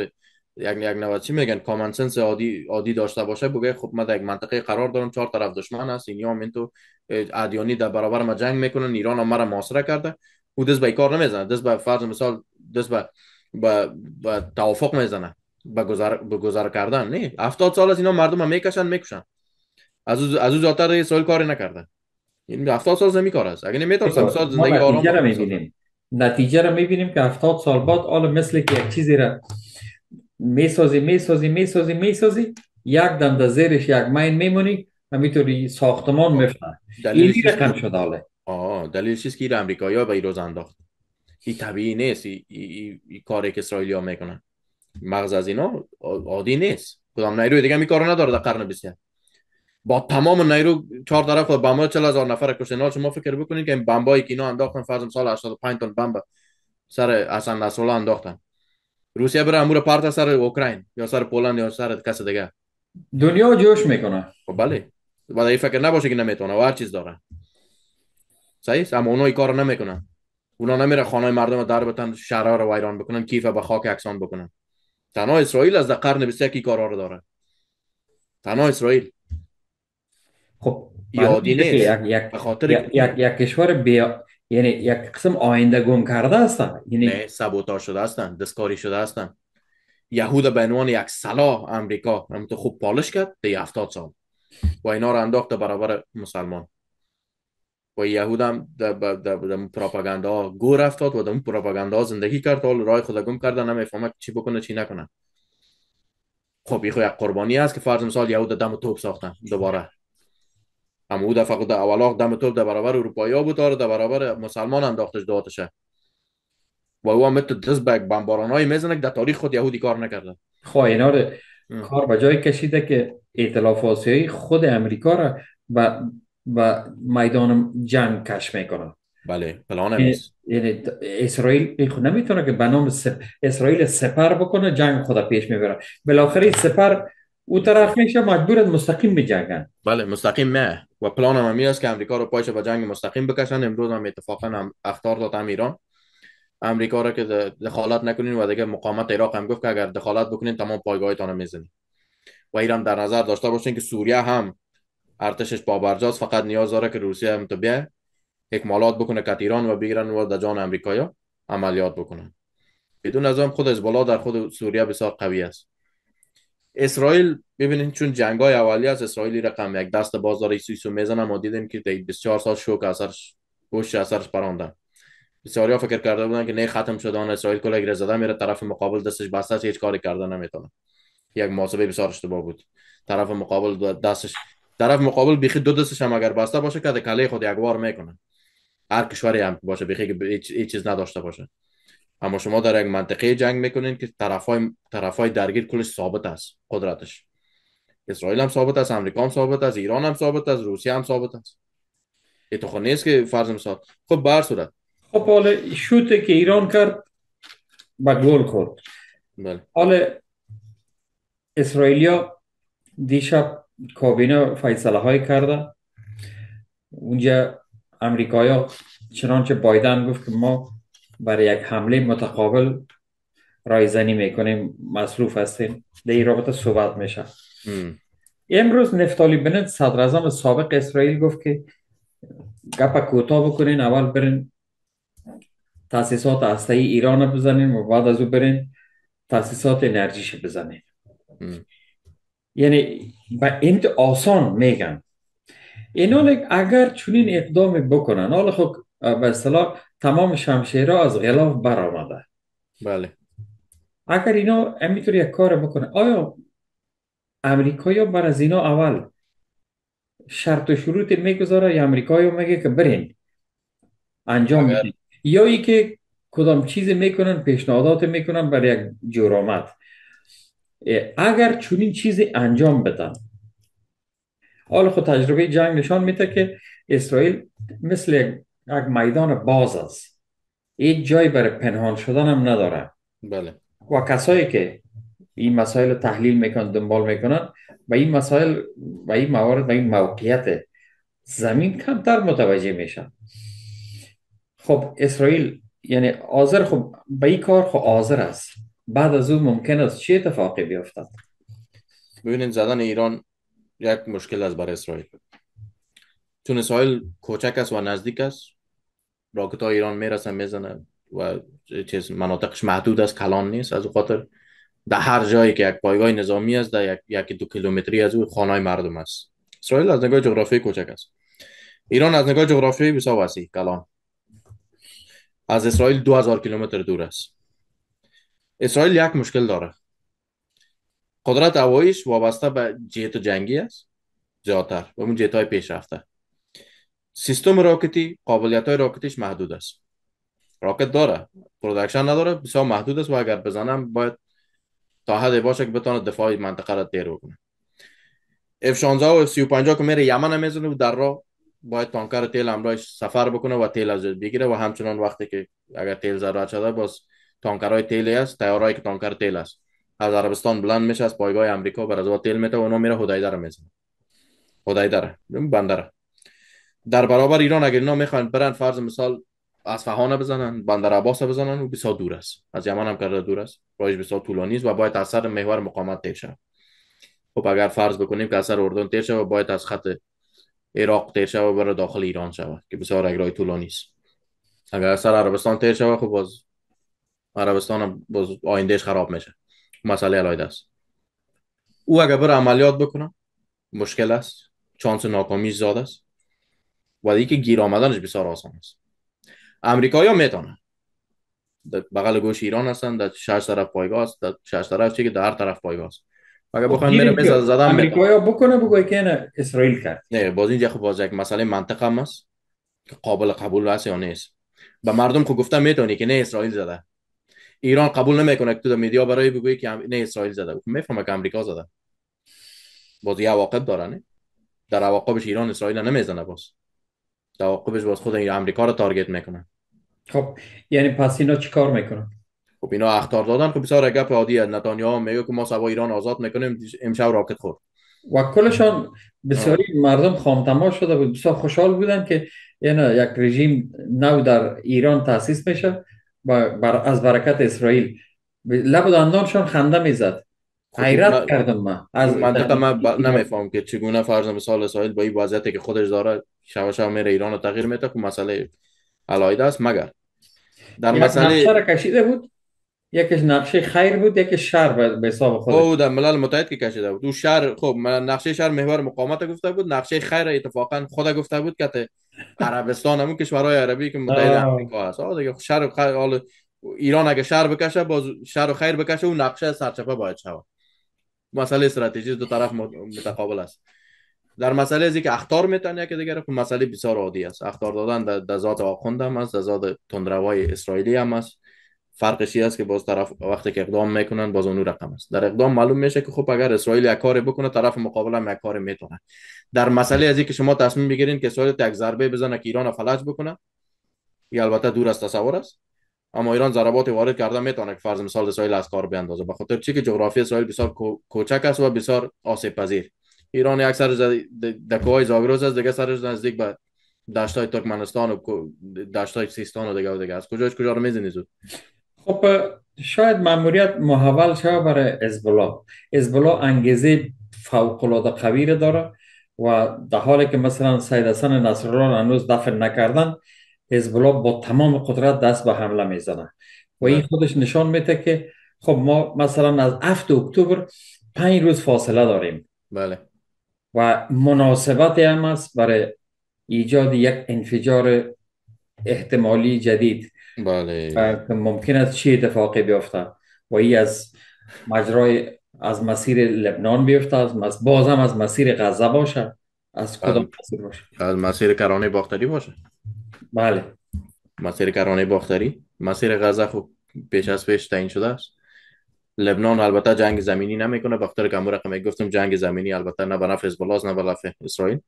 یک یک نوچی میگن کامن سنس عادی عادی داشته باشه بگه خب من یک منطقه قرار دارم چهار طرف دشمن هست اینیا هم تو ادیانی در برابر ما جنگ میکنن ایران هم مرا محاصره کرده او دست به کار نمیزنه دست به فرض مثال دست به با توافق میزنه به گذر کردن نه هفتاد سال از اینا مردم هم میکشن میکشن از از, از او زیادتر اسرائیل کاری نکرده این یعنی هفتاد سال زمین کار است اگه نمیتونستم سال زندگی آرام نتیجه رو میبینیم نتیجه رو میبینیم که 70 سال بعد حالا مثل که یک چیزی را میسازی میسازی میسازی میسازی یک دم در زیرش یک ماین میمونی همینطوری ساختمان میفته این رقم شده حالا آه دلیل چیست که امریکایی ها به ایروز انداخت این طبیعی نیست این کاری که اسرائیلی ها میکنن مغز از اینا عادی نیست کدام نیروی دیگه می کارو نداره در قرن 21 با تمام نیرو چهار طرف به بمب 40000 نفر کشتن حال شما فکر بکنید که این بمبایی که اینا انداختن فرض سال 85 تن بمب سر حسن نصرالله انداختن روسیه بره امور پارت سر اوکراین یا سر پولند یا سر کس دیگه دنیا جوش میکنه خب بله بعد این فکر نباشه که نمیتونه و هر چیز داره صحیح اما اونها کار نمیکنن اونا نمیره خانه مردم رو در بتن شهرها رو ایران بکنن کیف به خاک اکسان بکنن تنها اسرائیل از در قرن 21 این کارا رو داره تنها اسرائیل خب یادی نیست یک, یک, یک, یک, یک کشور بیا یعنی یک قسم آینده گم کرده هستن یعنی نه شده هستن دستکاری شده هستن یهود به عنوان یک سلاح امریکا هم تو خوب پالش کرد ده 70 سال و اینا رو انداخت برابر مسلمان و یهود هم در پروپاگاندا گور افتاد و در اون پروپاگاندا زندگی کرد حال راه خود گم کردن نمیفهمه چی بکنه چی نکنه خب این یک قربانی است که فرض مثال یهود دم توپ ساختن دوباره اما او فقط در اولاق دم توپ در برابر اروپایی ها بود آره در برابر مسلمان انداختش داختش آتشه و او هم تو دست بک بمباران های میزنه که در تاریخ خود یهودی کار نکرده خواه خب، اینا آره، کار به جای کشیده که ائتلاف آسیایی خود امریکا را به و میدان جنگ کش میکنن بله پلان یعنی, یعنی اسرائیل خب نمیتونه که به نام سپ... اسرائیل سپر بکنه جنگ خدا پیش میبره بالاخره سپر او طرف میشه مجبور مستقیم جنگن بله مستقیم نه و پلان هم است که امریکا رو پایش و جنگ مستقیم بکشن امروز هم اتفاقا هم اختار داد هم ایران امریکا رو که دخالت نکنین و دیگه مقامت عراق هم گفت که اگر دخالت بکنین تمام پایگاهتان رو میزنین و ایران در نظر داشته باشین که سوریه هم ارتشش بابرجاز فقط نیاز داره که روسیه هم تو بیه اکمالات بکنه که ایران و بگیرن و در جان امریکایا عملیات بکنن بدون از هم خود بالا در خود سوریه بسیار قوی است اسرائیل ببینید چون های اولی از اسرائیلی رقم یک دست باز داره سوئیسو میزنم و دیدیم که بسیار سال شوک اثرش گوش اثرش پراندن ها فکر کرده بودن که نه ختم شده آن اسرائیل کل اگر زده میره طرف مقابل دستش بسته هیچ کاری کرده نمیتونه یک محاسبه بسیار اشتباه بود طرف مقابل دستش طرف مقابل بیخی دو دستش هم اگر بسته باشه که کله خود یک بار میکنه هر کشوری هم باشه بیخی که هیچ چیز نداشته باشه اما شما در یک منطقه جنگ میکنین که طرفای طرفای درگیر کلش ثابت است قدرتش اسرائیل هم ثابت است امریکا هم ثابت است ایران هم ثابت است روسیه هم ثابت است اتفاق نیست که فرض مثال خب به هر صورت خب حالا شوته که ایران کرد با گل خورد بله حالا اسرائیلیا دیشب کابینه فیصله های کرده اونجا امریکایا ها چنانچه بایدن گفت که ما برای یک حمله متقابل رایزنی میکنیم مصروف هستیم در این رابطه صحبت میشه امروز نفتالی بنت صدر سابق اسرائیل گفت که گپ کوتاه بکنین اول برین تاسیسات هسته ای ایران بزنین و بعد از او برین تاسیسات انرژیش بزنین یعنی به این آسان میگن اینو اگر چنین اقدام بکنن حالا خب به اصطلاح تمام شمشیرها از غلاف برآمده بله اگر اینا همینطور یک کار بکنه آیا امریکایی بر از اینا اول شرط و شروط میگذاره یا امریکایی میگه که برین انجام میدین یا ای که کدام چیز میکنن پیشنهادات میکنن برای یک جرامت اگر چنین چیزی انجام بدن حال خود خب تجربه جنگ نشان میده که اسرائیل مثل یک میدان باز است هیچ جایی برای پنهان شدن هم نداره بله و کسایی که این مسائل تحلیل میکنن دنبال میکنن و این مسائل و این موارد و این موقعیت زمین کمتر متوجه میشن خب اسرائیل یعنی آذر خب به این کار خب آذر است بعد از او ممکن است چه اتفاقی بیفتد ببینید زدن ایران یک مشکل است برای اسرائیل چون اسرائیل کوچک است و نزدیک است راکت ها ایران میرسن میزنه و چیز مناطقش محدود است کلان نیست از خاطر در هر جایی که یک پایگاه نظامی است در یک, یک دو کیلومتری از او خانه مردم است اسرائیل از نگاه جغرافیایی کوچک است ایران از نگاه جغرافیایی بسیار وسیع کلان از اسرائیل 2000 کیلومتر دور است اسرائیل یک مشکل داره قدرت هواییش وابسته به جهت جنگی است زیادتر به اون جهت های پیش رفته سیستم راکتی قابلیت های راکتیش محدود است راکت داره پرودکشن نداره بسیار محدود است و اگر بزنم باید تا حد باشه که بتونه دفاع منطقه را دیر بکنه f 16 و f 35 که میره یمن میزنه و در را باید تانکر تیل همراهش سفر بکنه و تیل از بگیره و همچنان وقتی که اگر تیل ضرورت شده باز تانکرهای تیلی است تیارهایی که تانکر تیل است از عربستان بلند میشه از پایگاه امریکا بر از تیل میته و اونا میره هدیده میزنه هدیده بندر در برابر ایران اگر اینا میخوان برن فرض مثال از بزنن بندر عباس بزنن و بسیار دور است از یمن هم کرده دور است رایش بسیار طولانی است و باید اثر محور مقاومت تیر شود خب اگر فرض بکنیم که اثر اردن تیر شود باید از خط عراق تیر شود و بره داخل ایران شود که بسیار اگرای طولانی است اگر اثر عربستان تیر شود خب باز عربستان باز آیندهش خراب میشه مسئله علایده است او اگر بر عملیات بکنه مشکل است چانس ناکامی زیاد است و دیگه گیر آمدنش بسیار آسان است امریکایی ها میتونه بغل گوش ایران هستن در شش طرف پایگاه است در شش طرف چی که در طرف پایگاه است اگر بخوایم خب، میره مثلا زدن امریکایی بکنه بگوی که نه اسرائیل کرد نه باز اینجا خب باز یک مسئله منطق هم است قابل قبول هست یا نیست به مردم خب گفتم میتونی که نه اسرائیل زده ایران قبول نمیکنه که تو میدیا برای بگویی که نه اسرائیل زده خب، میفهمه که امریکا زده باز یه عواقب داره در عواقبش ایران اسرائیل نمیزنه باز در عواقبش باز خود این امریکا رو تارگت میکنه خب یعنی پس اینا چیکار میکنن خب اینا اختار دادن خب بسیار گپ عادیه نتانیاهو میگه که ما سوا ایران آزاد میکنیم امشب راکت خورد و کلشان بسیاری مردم خامتما شده بود بسیار خوشحال بودن که یعنی یک رژیم نو در ایران تاسیس میشه بر از برکت اسرائیل لب و دندانشان خنده میزد خب، حیرت کردم من از منطقه من نمیفهم که چگونه فرض مثال اسرائیل با این وضعیتی که خودش داره شبا شبا میره ایران رو تغییر میده که خب مسئله علایده است مگر در مسئله کشیده بود یکش نقشه خیر بود یکش شر به حساب خود او خب در ملل متحد که کشیده بود او شر خب نقشه شر محور مقاومت گفته بود نقشه خیر اتفاقا خود گفته بود که عربستان همون کشورهای عربی که متحد آمریکا هست آه دیگه خب، شر و خیر ایران اگه شر بکشه باز شر و خیر بکشه اون نقشه سرچپه باید شود مسئله استراتژی دو طرف متقابل است در مسئله اینکه که اخطار که دیگه دیگر خب مسئله بسیار عادی است اختار دادن در ذات آخوند هم است در ذات تندروای اسرائیلی هم است فرقش است که باز طرف وقتی که اقدام میکنن باز اون رقم است در اقدام معلوم میشه که خب اگر اسرائیل یک کاری بکنه طرف مقابل هم یک کاری میتونه در مسئله از که شما تصمیم بگیرین که اسرائیل یک ضربه بزنه که ایران فلج بکنه یا البته دور از تصور است اما ایران ضربات وارد کرده میتونه که فرض مثال اسرائیل از کار بیندازه به خاطر چی که جغرافی اسرائیل بسیار کوچک است و بسیار آسیب پذیر ایران یک سر دکوهای زاگرس است دیگه سرش نزدیک به دشتای ترکمنستان و دشتای سیستان و دیگه و دیگه از کجاش کجا رو میزنی خب شاید ماموریت محول شده برای ازبلا ازبلا انگیزه فوق قوی داره و در حالی که مثلا سید حسن نصرالله هنوز دفن نکردن حزب با تمام قدرت دست به حمله میزنه و این بله. خودش نشان میده که خب ما مثلا از 7 اکتبر 5 روز فاصله داریم بله و مناسبت هم است برای ایجاد یک انفجار احتمالی جدید بله ممکن است چی اتفاقی بیفته و ای از مجرای از مسیر لبنان بیفته از مس... باز از مسیر غزه باشه از بله. کدام مسیر باشه از مسیر کرانه باختری باشه بله مسیر کرانه باختری مسیر غزه خوب پیش از پیش تعیین شده است لبنان البته جنگ زمینی نمیکنه به که کم رقم گفتم جنگ زمینی البته نه به نفع نه به اسرائیل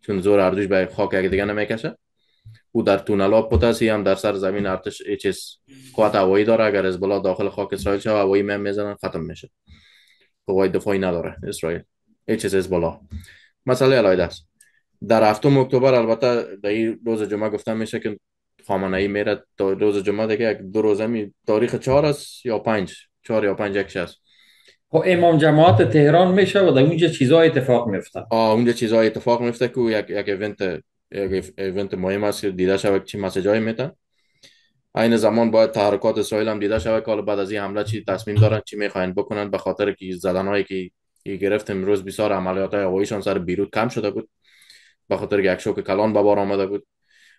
چون زور اردوش به خاک یک دیگه نمیکشه او در تونلا پتاسی هم در سر زمین ارتش ایچیس قوات هوایی داره اگر از بالا داخل خاک اسرائیل شد هوایی من میزنن ختم میشه قوای خب، دفاعی نداره اسرائیل ایچیس از بالا مسئله علایده است در هفتم اکتبر البته در این روز جمعه گفتم میشه که خامنه ای میره تا روز جمعه دیگه یک دو روزه می تاریخ چهار است یا پنج چهار یا پنج یک است و خب، امام جماعت تهران میشه و در اونجا چیزها اتفاق میفته آه اونجا چیزها اتفاق میفته که یک یک ایونت ایونت مهم است که دیده شود چی مسیج های میتن این زمان باید تحرکات اسرائیل هم دیده شود که حالا بعد از این حمله چی تصمیم دارن چی میخواین بکنن به خاطر که زدن هایی که گرفت امروز بسیار عملیات های هواییشان سر بیروت کم شده بود به خاطر یک شوک کلان به بار آمده بود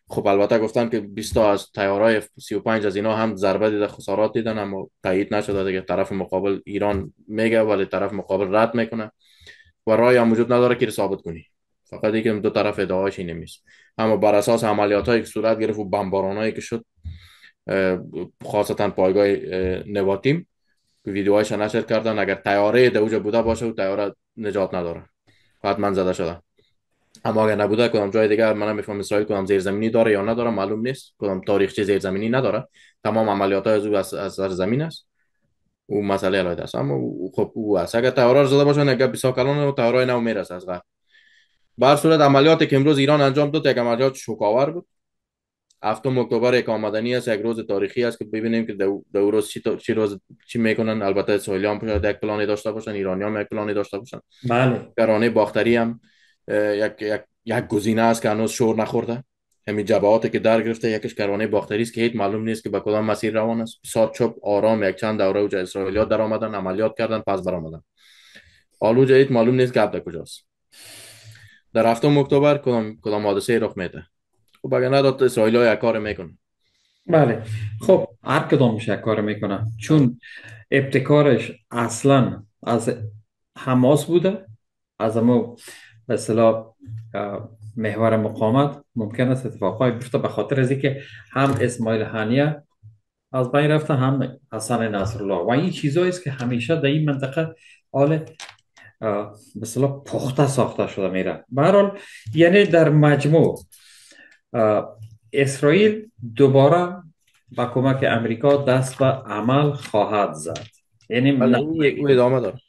خب البته گفتن که 20 تا از تیارای 35 از اینا هم ضربه دیده خسارات دیدن اما تایید نشده دیگه طرف مقابل ایران میگه ولی طرف مقابل رد میکنه و رای هم وجود نداره که ثابت کنی فقط دیگه دو طرف ادعاش اینه نیست اما بر اساس عملیات هایی که صورت گرفت و بمباران که شد خاصتا پایگاه نواتیم که ویدیوهایش نشر کردن اگر تیاره در بوده باشه و تیاره نجات نداره حتما زده شده اما اگر نبوده کدام جای دیگر من میفهم اسرائیل کدام زیرزمینی داره یا نداره معلوم نیست کدام تاریخچه زیرزمینی نداره تمام عملیات های از او از زمین است او مسئله علاوه است اما خب او است اگر تیاره زده باشه اگر بیسا کلان و تیاره نو میرسه از غرب بر صورت عملیاتی که امروز ایران انجام داد یک عملیات شوکاور بود هفتم اکتبر یک آمدنی است یک روز تاریخی است که ببینیم که دو روز چی, چی روز چی میکنن البته سویلی هم یک پلانی داشته باشن ایرانی هم یک پلانی داشته باشن بله کرانه باختری هم یک یک یک گزینه است که هنوز شور نخورده همین جبهاتی که در گرفته یکش کروانه باختری است که هیچ معلوم نیست که به کدام مسیر روان است سات چوب آرام یک چند دوره اوج اسرائیلیات در آمدن عملیات کردن پس برآمدن حال اوج معلوم نیست که کجاست در هفته اکتبر کدام کدام حادثه رخ میده خب اگر نداد اسرائیل های کار میکنه بله خب هر کدامش کار میکنه چون ابتکارش اصلا از حماس بوده از امو به محور مقامت ممکن است اتفاقهای بیفته به خاطر از اینکه هم اسماعیل هنیه از بین رفته هم حسن نصرالله و این چیزایی است که همیشه در این منطقه حال مثلا پخته ساخته شده میره برحال یعنی در مجموع اسرائیل دوباره با کمک امریکا دست به عمل خواهد زد یعنی او ادامه دارم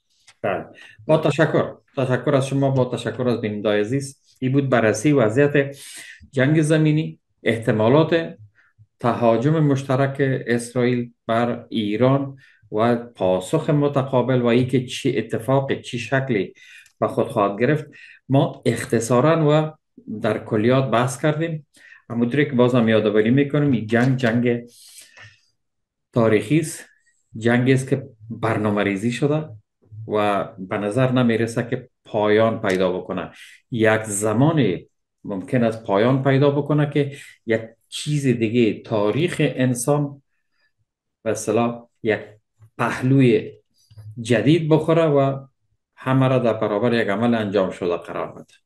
با تشکر تشکر از شما با تشکر از بین عزیز ای بود بررسی وضعیت جنگ زمینی احتمالات تهاجم مشترک اسرائیل بر ایران و پاسخ متقابل و که چی اتفاق چی شکلی به خود خواهد گرفت ما اختصارا و در کلیات بحث کردیم همونطوری که بازم یادآوری میکنم این جنگ جنگ تاریخی است جنگی است که برنامه ریزی شده و به نظر نمیرسه که پایان پیدا بکنه یک زمانی ممکن است پایان پیدا بکنه که یک چیز دیگه تاریخ انسان به یک پهلوی جدید بخوره و همه را در برابر یک عمل انجام شده قرار بده